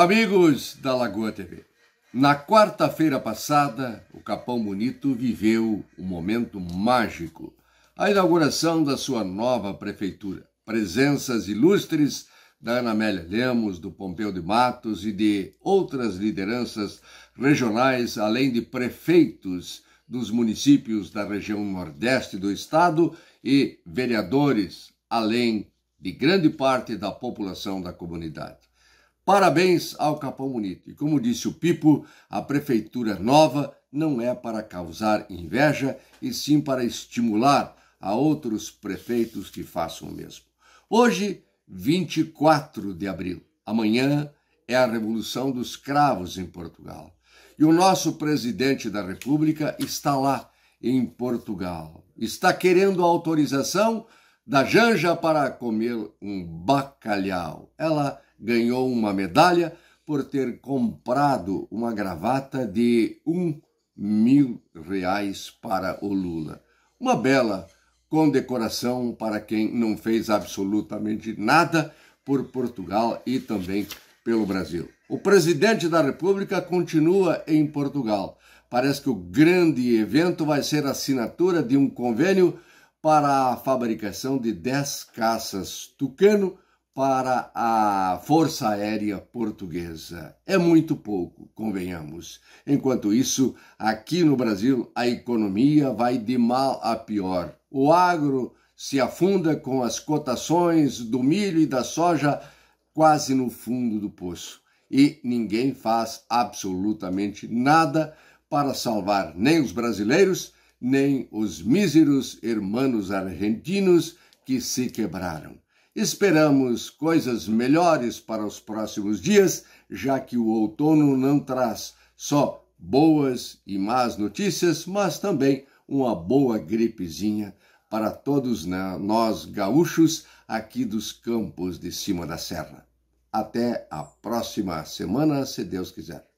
Amigos da Lagoa TV, na quarta-feira passada, o Capão Bonito viveu um momento mágico, a inauguração da sua nova prefeitura. Presenças ilustres da Ana Amélia Lemos, do Pompeu de Matos e de outras lideranças regionais, além de prefeitos dos municípios da região nordeste do estado e vereadores, além de grande parte da população da comunidade. Parabéns ao Capão Bonito. E como disse o Pipo, a prefeitura nova não é para causar inveja, e sim para estimular a outros prefeitos que façam o mesmo. Hoje, 24 de abril. Amanhã é a Revolução dos Cravos em Portugal. E o nosso presidente da República está lá, em Portugal. Está querendo a autorização da Janja para comer um bacalhau. Ela ganhou uma medalha por ter comprado uma gravata de um mil reais para o Lula. Uma bela condecoração para quem não fez absolutamente nada por Portugal e também pelo Brasil. O presidente da República continua em Portugal. Parece que o grande evento vai ser a assinatura de um convênio para a fabricação de 10 caças Tucano para a Força Aérea Portuguesa. É muito pouco, convenhamos. Enquanto isso, aqui no Brasil, a economia vai de mal a pior. O agro se afunda com as cotações do milho e da soja quase no fundo do poço. E ninguém faz absolutamente nada para salvar nem os brasileiros, nem os míseros irmãos argentinos que se quebraram. Esperamos coisas melhores para os próximos dias, já que o outono não traz só boas e más notícias, mas também uma boa gripezinha para todos nós gaúchos aqui dos campos de cima da serra. Até a próxima semana, se Deus quiser.